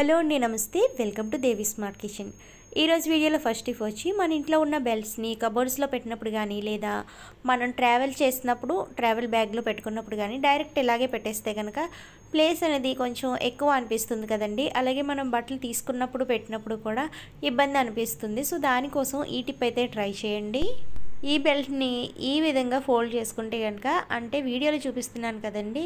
hello అండి నమస్తే welcome to Devi smart kitchen ఈరోజు వీడియోలో ఫస్ట్ ఇఫ్ వచ్చి మన ఇంట్లో ఉన్న బెల్ట్స్ని కబోర్డ్స్లో పెట్టినప్పుడు కానీ లేదా మనం ట్రావెల్ చేసినప్పుడు ట్రావెల్ బ్యాగ్లో పెట్టుకున్నప్పుడు కానీ డైరెక్ట్ ఇలాగే పెట్టేస్తే కనుక ప్లేస్ అనేది కొంచెం ఎక్కువ అనిపిస్తుంది కదండి అలాగే మనం బట్టలు తీసుకున్నప్పుడు పెట్టినప్పుడు కూడా ఇబ్బంది అనిపిస్తుంది సో దానికోసం ఈ టిప్ అయితే ట్రై చేయండి ఈ బెల్ట్ని ఈ విధంగా ఫోల్డ్ చేసుకుంటే కనుక అంటే వీడియోలో చూపిస్తున్నాను కదండి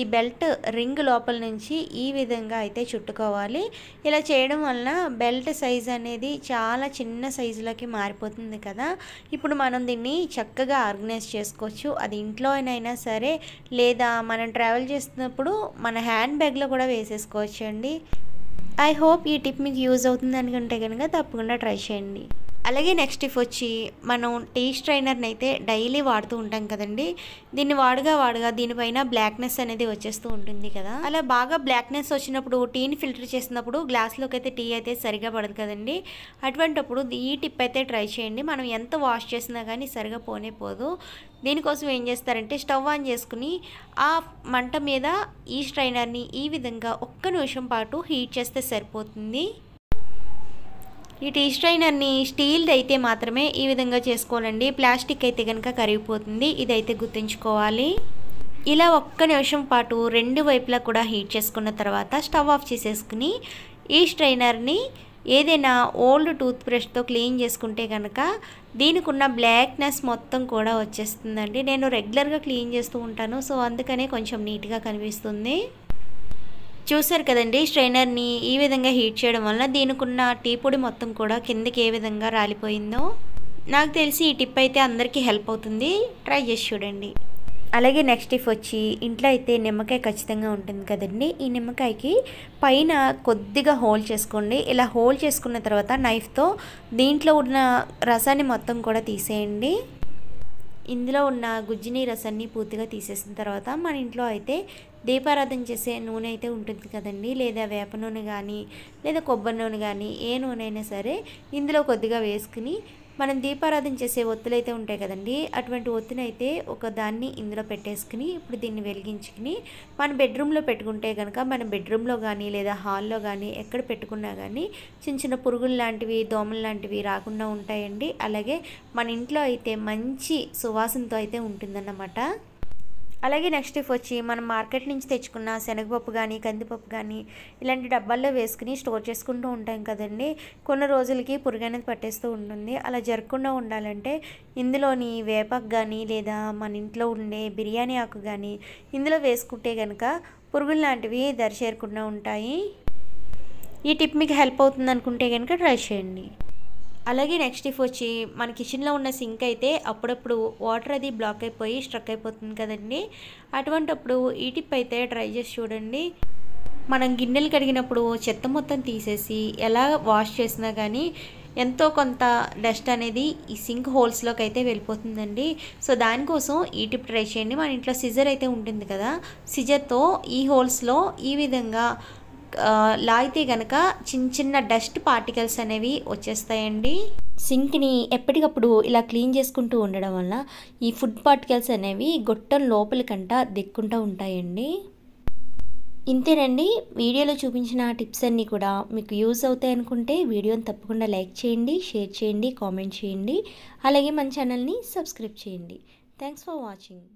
ఈ బెల్ట్ రింగ్ లోపల నుంచి ఈ విధంగా అయితే చుట్టుకోవాలి ఇలా చేయడం వలన బెల్ట్ సైజ్ అనేది చాలా చిన్న సైజులోకి మారిపోతుంది కదా ఇప్పుడు మనం దీన్ని చక్కగా ఆర్గనైజ్ చేసుకోవచ్చు అది ఇంట్లో అయినా సరే లేదా మనం ట్రావెల్ చేస్తున్నప్పుడు మన హ్యాండ్ బ్యాగ్లో కూడా వేసేసుకోవచ్చు అండి ఐ హోప్ ఈ టిప్ మీకు యూజ్ అవుతుంది అనుకుంటే కనుక తప్పకుండా ట్రై చేయండి అలాగే నెక్స్ట్ ఇఫ్ వచ్చి మనం టీ స్ట్రైనర్ని అయితే డైలీ వాడుతూ ఉంటాం కదండి దీన్ని వాడుగా వాడుగా దీనిపైన బ్లాక్నెస్ అనేది వచ్చేస్తూ ఉంటుంది కదా అలా బాగా బ్లాక్నెస్ వచ్చినప్పుడు టీని ఫిల్టర్ చేసినప్పుడు గ్లాస్లోకి అయితే టీ అయితే సరిగా పడదు కదండి అటువంటిప్పుడు ఈ టిప్ అయితే ట్రై చేయండి మనం ఎంత వాష్ చేసినా కానీ సరిగా పోనే పోదు దీనికోసం ఏం చేస్తారంటే స్టవ్ ఆన్ చేసుకుని ఆ మంట మీద ఈ స్ట్రైనర్ని ఈ విధంగా ఒక్క నిమిషం పాటు హీట్ చేస్తే సరిపోతుంది ఈ టీ స్ట్రైనర్ని స్టీల్ అయితే మాత్రమే ఈ విధంగా చేసుకోవాలండి ప్లాస్టిక్ అయితే కనుక కరిగిపోతుంది ఇదైతే గుర్తుంచుకోవాలి ఇలా ఒక్క నిమిషం పాటు రెండు వైపులా కూడా హీట్ చేసుకున్న తర్వాత స్టవ్ ఆఫ్ చేసేసుకుని ఈ స్ట్రైనర్ని ఏదైనా ఓల్డ్ టూత్ బ్రష్తో క్లీన్ చేసుకుంటే కనుక దీనికి ఉన్న బ్లాక్నెస్ మొత్తం కూడా వచ్చేస్తుందండి నేను రెగ్యులర్గా క్లీన్ చేస్తూ ఉంటాను సో అందుకనే కొంచెం నీట్గా కనిపిస్తుంది చూసారు కదండి స్ట్రైనర్ని ఈ విధంగా హీట్ చేయడం వల్ల దీనికున్న టీ పొడి మొత్తం కూడా కిందకి ఏ విధంగా రాలిపోయిందో నాకు తెలిసి ఈ టిప్ అయితే అందరికీ హెల్ప్ అవుతుంది ట్రై చేసి చూడండి అలాగే నెక్స్ట్ టిప్ వచ్చి ఇంట్లో అయితే నిమ్మకాయ ఖచ్చితంగా ఉంటుంది కదండి ఈ నిమ్మకాయకి పైన కొద్దిగా హోల్డ్ చేసుకోండి ఇలా హోల్డ్ చేసుకున్న తర్వాత నైఫ్తో దీంట్లో ఉన్న రసాన్ని మొత్తం కూడా తీసేయండి ఇందులో ఉన్న గుజ్జిని రసాన్ని పూర్తిగా తీసేసిన తర్వాత మన ఇంట్లో అయితే దీపారాధన చేసే నూనె అయితే ఉంటుంది కదండి లేదా వేప నూనె కానీ లేదా కొబ్బరి నూనె కానీ ఏ నూనె అయినా సరే ఇందులో కొద్దిగా వేసుకుని మనం దీపారాధన చేసే ఒత్తులు అయితే ఉంటాయి కదండి అటువంటి ఒత్తినైతే ఒక దాన్ని ఇందులో పెట్టేసుకుని ఇప్పుడు దీన్ని వెలిగించుకుని మన బెడ్రూమ్లో పెట్టుకుంటే కనుక మన బెడ్రూమ్లో కానీ లేదా హాల్లో కానీ ఎక్కడ పెట్టుకున్నా కానీ చిన్న చిన్న పురుగులు లాంటివి దోమలు లాంటివి రాకుండా ఉంటాయండి అలాగే మన ఇంట్లో అయితే మంచి సువాసనతో అయితే ఉంటుందన్నమాట అలాగే నెక్స్ట్ ఇఫ్ వచ్చి మనం మార్కెట్ నుంచి తెచ్చుకున్న శనగపప్పు కానీ కందిపప్పు కానీ ఇలాంటి డబ్బాల్లో వేసుకుని స్టోర్ చేసుకుంటూ ఉంటాం కదండి కొన్ని రోజులకి పురుగు అనేది పట్టేస్తూ ఉంటుంది అలా జరగకుండా ఉండాలంటే ఇందులోని వేపకు కానీ లేదా మన ఇంట్లో ఉండే బిర్యానీ ఆకు కానీ ఇందులో వేసుకుంటే కనుక పురుగులు లాంటివి దరి చేరకుండా ఉంటాయి ఈ టిప్ మీకు హెల్ప్ అవుతుంది అనుకుంటే కనుక ట్రై చేయండి అలాగే నెక్స్ట్ ఇఫ్ వచ్చి మన కిచెన్లో ఉన్న సింక్ అయితే అప్పుడప్పుడు వాటర్ అది బ్లాక్ అయిపోయి స్ట్రక్ అయిపోతుంది కదండి అటువంటప్పుడు ఈ టిప్ అయితే ట్రై చేసి చూడండి మనం గిన్నెలు కడిగినప్పుడు చెత్త మొత్తం తీసేసి ఎలా వాష్ చేసినా కానీ ఎంతో కొంత డస్ట్ అనేది ఈ సింక్ హోల్స్లోకి అయితే వెళ్ళిపోతుందండి సో దానికోసం ఈ టిప్ ట్రై చేయండి మన ఇంట్లో సిజర్ అయితే ఉంటుంది కదా సిజర్తో ఈ హోల్స్లో ఈ విధంగా లాగితే కనుక చిన్న చిన్న డస్ట్ పార్టికల్స్ అనేవి వచ్చేస్తాయండి సింక్ని ఎప్పటికప్పుడు ఇలా క్లీన్ చేసుకుంటూ ఉండడం వల్ల ఈ ఫుడ్ పార్టికల్స్ అనేవి గొట్టం లోపలికంట దిక్కుంటూ ఉంటాయండి ఇంతేనండి వీడియోలో చూపించిన టిప్స్ అన్నీ కూడా మీకు యూజ్ అవుతాయి అనుకుంటే వీడియోని తప్పకుండా లైక్ చేయండి షేర్ చేయండి కామెంట్ చేయండి అలాగే మన ఛానల్ని సబ్స్క్రైబ్ చేయండి థ్యాంక్స్ ఫర్ వాచింగ్